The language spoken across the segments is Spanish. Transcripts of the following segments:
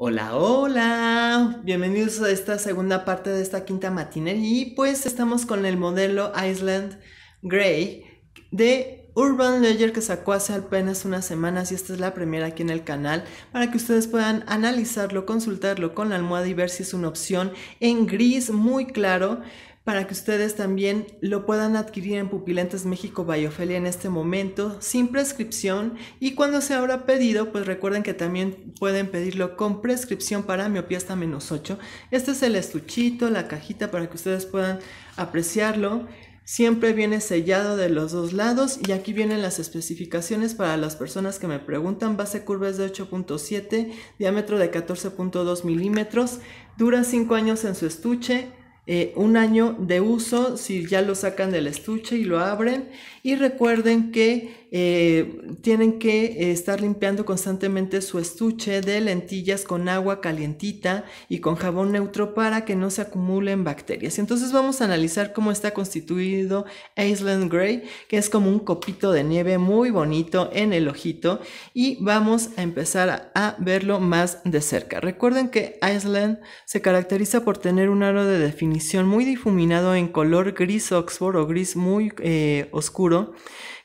Hola, hola, bienvenidos a esta segunda parte de esta quinta matinería y pues estamos con el modelo Island Grey de Urban Ledger que sacó hace apenas unas semanas y esta es la primera aquí en el canal para que ustedes puedan analizarlo, consultarlo con la almohada y ver si es una opción en gris muy claro para que ustedes también lo puedan adquirir en Pupilentes México Bayofelia en este momento, sin prescripción. Y cuando se habrá pedido, pues recuerden que también pueden pedirlo con prescripción para miopía hasta menos 8. Este es el estuchito, la cajita para que ustedes puedan apreciarlo. Siempre viene sellado de los dos lados y aquí vienen las especificaciones para las personas que me preguntan. Base curva es de 8.7, diámetro de 14.2 milímetros, dura 5 años en su estuche, eh, un año de uso si ya lo sacan del estuche y lo abren. Y recuerden que eh, tienen que eh, estar limpiando constantemente su estuche de lentillas con agua calientita y con jabón neutro para que no se acumulen bacterias. Entonces vamos a analizar cómo está constituido Island Grey que es como un copito de nieve muy bonito en el ojito y vamos a empezar a, a verlo más de cerca. Recuerden que Island se caracteriza por tener un aro de definición muy difuminado en color gris oxford o gris muy eh, oscuro,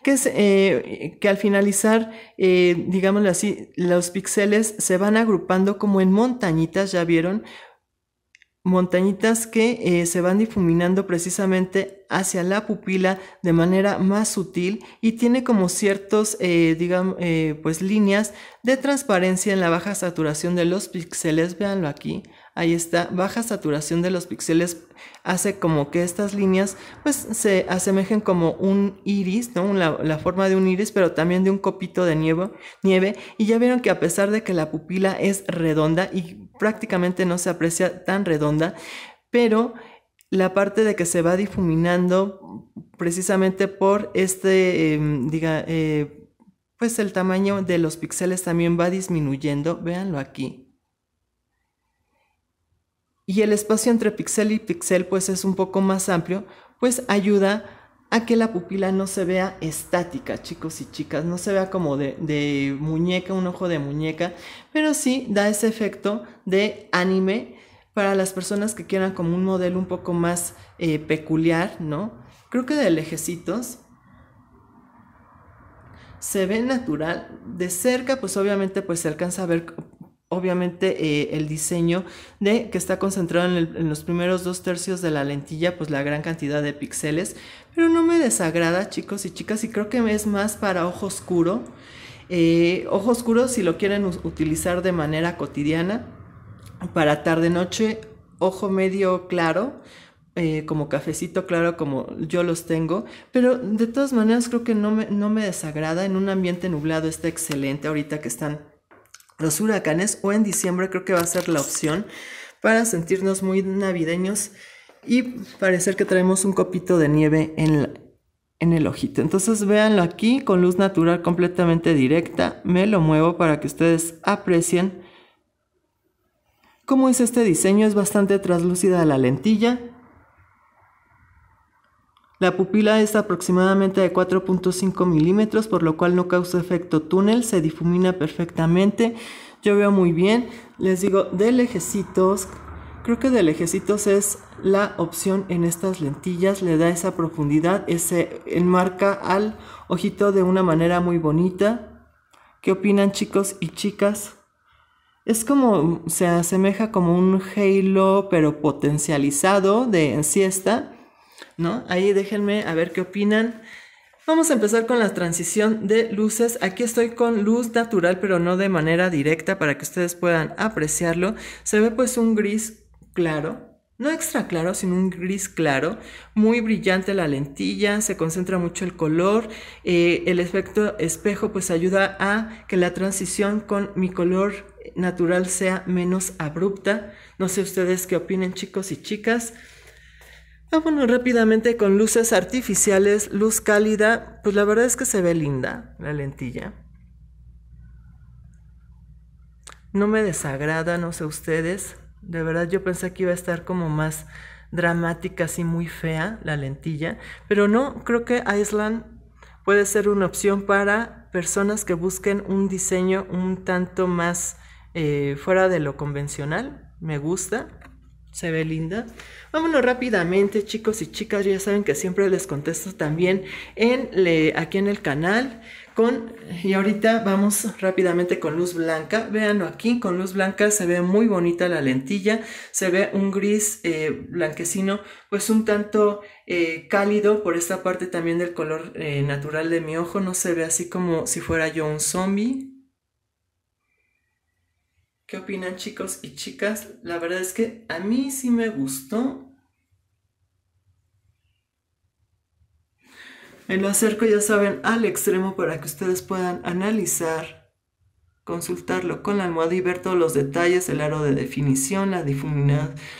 que, es, eh, que al finalizar, digamos eh, digámoslo así, los píxeles se van agrupando como en montañitas, ya vieron, montañitas que se van difuminando precisamente hacia la pupila de manera más sutil y tiene como ciertos, digamos, pues líneas de transparencia en la baja saturación de los píxeles, véanlo aquí, ahí está, baja saturación de los píxeles hace como que estas líneas pues se asemejen como un iris, ¿no? La, forma de un iris, pero también de un copito de nieve, nieve. Y ya vieron que a pesar de que la pupila es redonda y prácticamente no se aprecia tan redonda, pero la parte de que se va difuminando precisamente por este, em, diga, eh, pues el tamaño de los píxeles también va disminuyendo, véanlo aquí, y el espacio entre pixel y pixel pues es un poco más amplio, pues ayuda a que la pupila no se vea estática, chicos y chicas, no se vea como de, muñeca, un ojo de muñeca, pero sí da ese efecto de anime para las personas que quieran como un modelo un poco más eh, peculiar, ¿no? Creo que de lejecitos se ve natural, de cerca pues obviamente pues se alcanza a ver obviamente eh, el diseño de que está concentrado en, los primeros dos tercios de la lentilla, pues la gran cantidad de píxeles, pero no me desagrada chicos y chicas y creo que es más para ojo oscuro, eh, ojo oscuro si lo quieren utilizar de manera cotidiana, para tarde noche, ojo medio claro, eh, como cafecito claro como yo los tengo, pero de todas maneras creo que no me, no me desagrada, en un ambiente nublado está excelente ahorita que están los huracanes o en diciembre creo que va a ser la opción para sentirnos muy navideños y parecer que traemos un copito de nieve en, el ojito. Entonces véanlo aquí con luz natural completamente directa. Me lo muevo para que ustedes aprecien cómo es este diseño. Es bastante translúcida la lentilla. La pupila es aproximadamente de 4.5 milímetros, por lo cual no causa efecto túnel, se difumina perfectamente. Yo veo muy bien, les digo, de lejecitos, creo que de lejecitos es la opción en estas lentillas, le da esa profundidad, se enmarca al ojito de una manera muy bonita. ¿Qué opinan chicos y chicas? Es como, se asemeja como un halo pero potencializado de en siesta ¿no? Ahí déjenme a ver qué opinan. Vamos a empezar con la transición de luces. Aquí estoy con luz natural, pero no de manera directa para que ustedes puedan apreciarlo. Se ve pues un gris claro, no extra claro, sino un gris claro, muy brillante la lentilla, se concentra mucho el color, eh, el efecto espejo pues ayuda a que la transición con mi color natural sea menos abrupta. No sé ustedes qué opinen chicos y chicas. Vámonos ah, rápidamente con luces artificiales, luz cálida, pues la verdad es que se ve linda la lentilla. No me desagrada, no sé ustedes. De verdad yo pensé que iba a estar como más dramática, así muy fea la lentilla. Pero no, creo que Island puede ser una opción para personas que busquen un diseño un tanto más eh, fuera de lo convencional. Me gusta. Se ve linda. Vámonos rápidamente, chicos y chicas. Ya saben que siempre les contesto también en aquí en el canal. Con, y ahorita vamos rápidamente con luz blanca. veanlo aquí, con luz blanca se ve muy bonita la lentilla. Se ve un gris eh, blanquecino, pues un tanto eh, cálido por esta parte también del color eh, natural de mi ojo. No se ve así como si fuera yo un zombie. ¿Qué opinan chicos y chicas? La verdad es que a mí sí me gustó. Me lo acerco, ya saben, al extremo para que ustedes puedan analizar, consultarlo con la almohada y ver todos los detalles, el aro de definición, la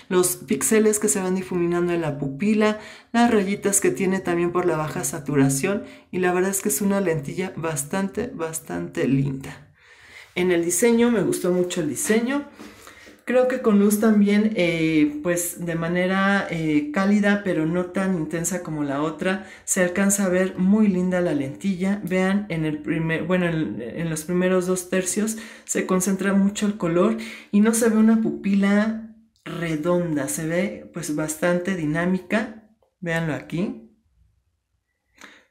los píxeles que se van difuminando en la pupila, las rayitas que tiene también por la baja saturación y la verdad es que es una lentilla bastante, bastante linda en el diseño, me gustó mucho el diseño. Creo que con luz también, eh, pues de manera eh, cálida, pero no tan intensa como la otra, se alcanza a ver muy linda la lentilla. Vean, en, el primer, bueno, los primeros dos tercios se concentra mucho el color y no se ve una pupila redonda, se ve pues bastante dinámica. Véanlo aquí.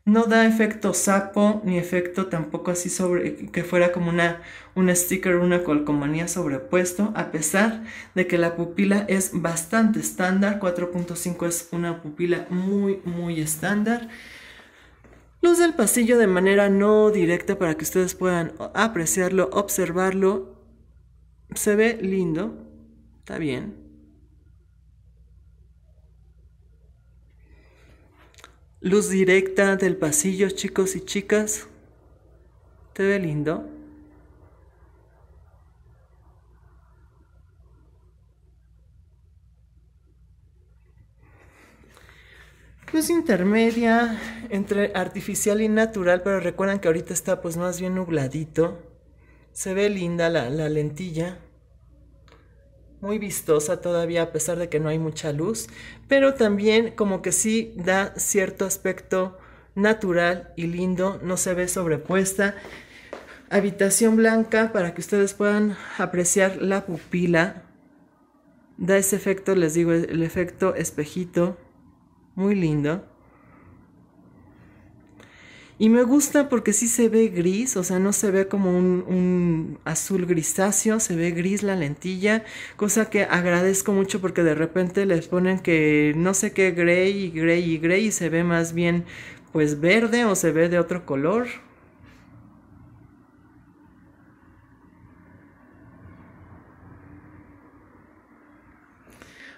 No da efecto sapo, ni efecto tampoco así sobre que fuera como una, un sticker, una colcomanía sobrepuesto, a pesar de que la pupila es bastante estándar. 4.5 es una pupila muy, muy estándar. Luz del pasillo de manera no directa para que ustedes puedan apreciarlo, observarlo. Se ve lindo, está bien. Luz directa del pasillo, chicos y chicas. Te ve lindo. Luz intermedia entre artificial y natural, pero recuerdan que ahorita está pues más bien nubladito. Se ve linda la lentilla muy vistosa todavía a pesar de que no hay mucha luz, pero también como que sí da cierto aspecto natural y lindo, no se ve sobrepuesta. Habitación blanca para que ustedes puedan apreciar la pupila. Da ese efecto, les digo, el efecto espejito, muy lindo. Y me gusta porque sí se ve gris, o sea, no se ve como un, azul grisáceo, se ve gris la lentilla, cosa que agradezco mucho porque de repente les ponen que no sé qué gray y gray y gray y se ve más bien pues verde o se ve de otro color.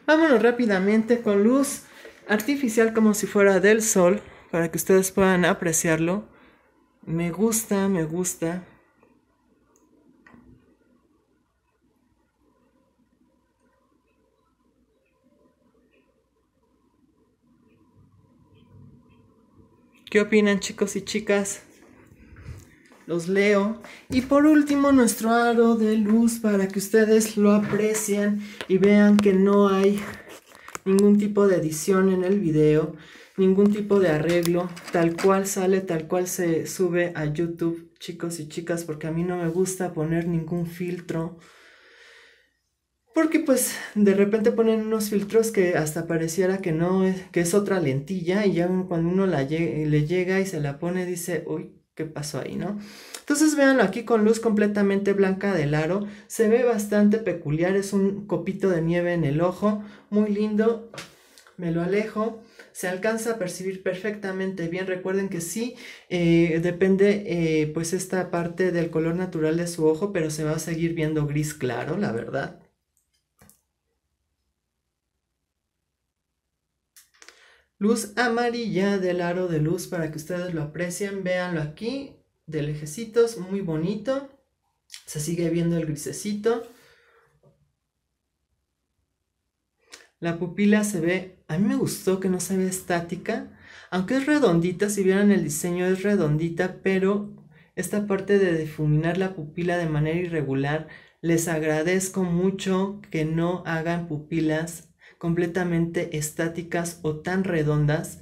Vámonos rápidamente con luz artificial como si fuera del sol para que ustedes puedan apreciarlo. Me gusta, me gusta. ¿Qué opinan chicos y chicas? Los leo. Y por último, nuestro aro de luz para que ustedes lo aprecien y vean que no hay ningún tipo de edición en el video ningún tipo de arreglo, tal cual sale, tal cual se sube a YouTube, chicos y chicas, porque a mí no me gusta poner ningún filtro. Porque pues de repente ponen unos filtros que hasta pareciera que no es, que es otra lentilla y ya cuando uno la le llega y se la pone dice, uy, ¿qué pasó ahí, no? Entonces véanlo aquí con luz completamente blanca del aro, se ve bastante peculiar, es un copito de nieve en el ojo, muy lindo, me lo alejo, se alcanza a percibir perfectamente bien. Recuerden que sí, eh, depende eh, pues esta parte del color natural de su ojo, pero se va a seguir viendo gris claro, la verdad. Luz amarilla del aro de luz para que ustedes lo aprecien, véanlo aquí, de lejecitos, muy bonito. Se sigue viendo el grisecito. La pupila se ve a mí me gustó que no se vea estática, aunque es redondita, si vieran el diseño es redondita, pero esta parte de difuminar la pupila de manera irregular, les agradezco mucho que no hagan pupilas completamente estáticas o tan redondas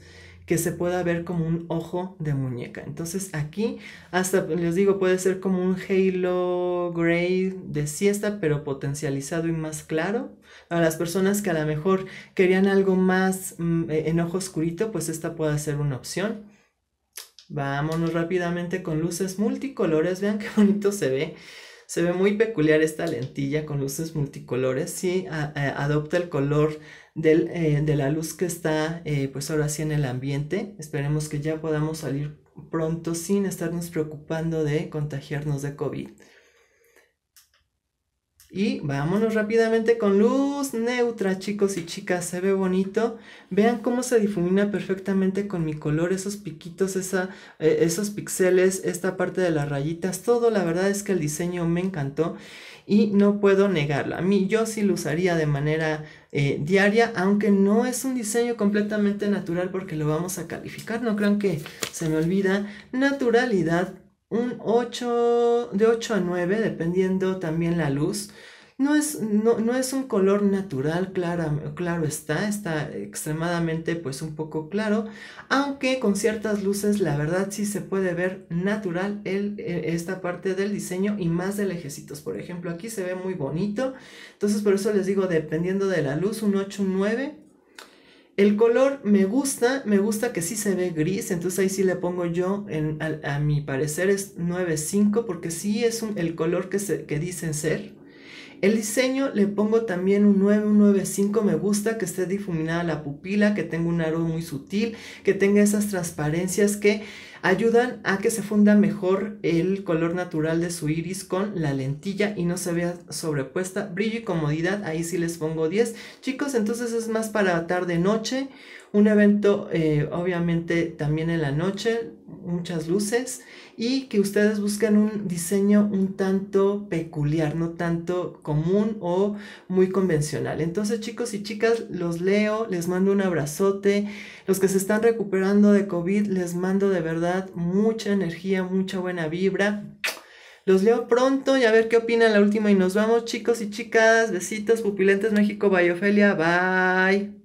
que se pueda ver como un ojo de muñeca. Entonces aquí hasta les digo puede ser como un halo gray de siesta pero potencializado y más claro. A las personas que a lo mejor querían algo más mm, e, en ojo oscurito pues esta puede ser una opción. Vámonos rápidamente con luces multicolores. Vean qué bonito se ve. Se ve muy peculiar esta lentilla con luces multicolores. Sí, adopta el color del, eh, de la luz que está eh, pues ahora sí en el ambiente. Esperemos que ya podamos salir pronto sin estarnos preocupando de contagiarnos de COVID. Y vámonos rápidamente con luz neutra, chicos y chicas, se ve bonito. Vean cómo se difumina perfectamente con mi color, esos piquitos, esa, eh, esos pixeles, esta parte de las rayitas, todo. La verdad es que el diseño me encantó y no puedo negarlo. A mí yo sí lo usaría de manera eh, diaria, aunque no es un diseño completamente natural porque lo vamos a calificar. No crean que se me olvida. Naturalidad, un 8, de 8 a 9, dependiendo también la luz. No es, no, es un color natural, claro, claro está, está extremadamente pues un poco claro, aunque con ciertas luces la verdad sí se puede ver natural e, esta parte del diseño y más de lejecitos. Por ejemplo, aquí se ve muy bonito, entonces por eso les digo, dependiendo de la luz, un 8, el color me gusta, me gusta que sí se ve gris, entonces ahí sí le pongo yo, a, mi parecer es 9.5 porque sí es un, el color que, que dicen ser. El diseño le pongo también un 9, un me gusta que esté difuminada la pupila, que tenga un aro muy sutil, que tenga esas transparencias que ayudan a que se funda mejor el color natural de su iris con la lentilla y no se vea sobrepuesta. Brillo y comodidad, ahí sí les pongo 10. Chicos, entonces es más para tarde-noche un evento eh, obviamente también en la noche, muchas luces y que ustedes busquen un diseño un tanto peculiar, no tanto común o muy convencional. Entonces chicos y chicas, los leo, les mando un abrazote. Los que se están recuperando de COVID, les mando de verdad mucha energía, mucha buena vibra. Los leo pronto y a ver qué opinan la última y nos vamos chicos y chicas. Besitos, pupilentes México, Ofelia. bye.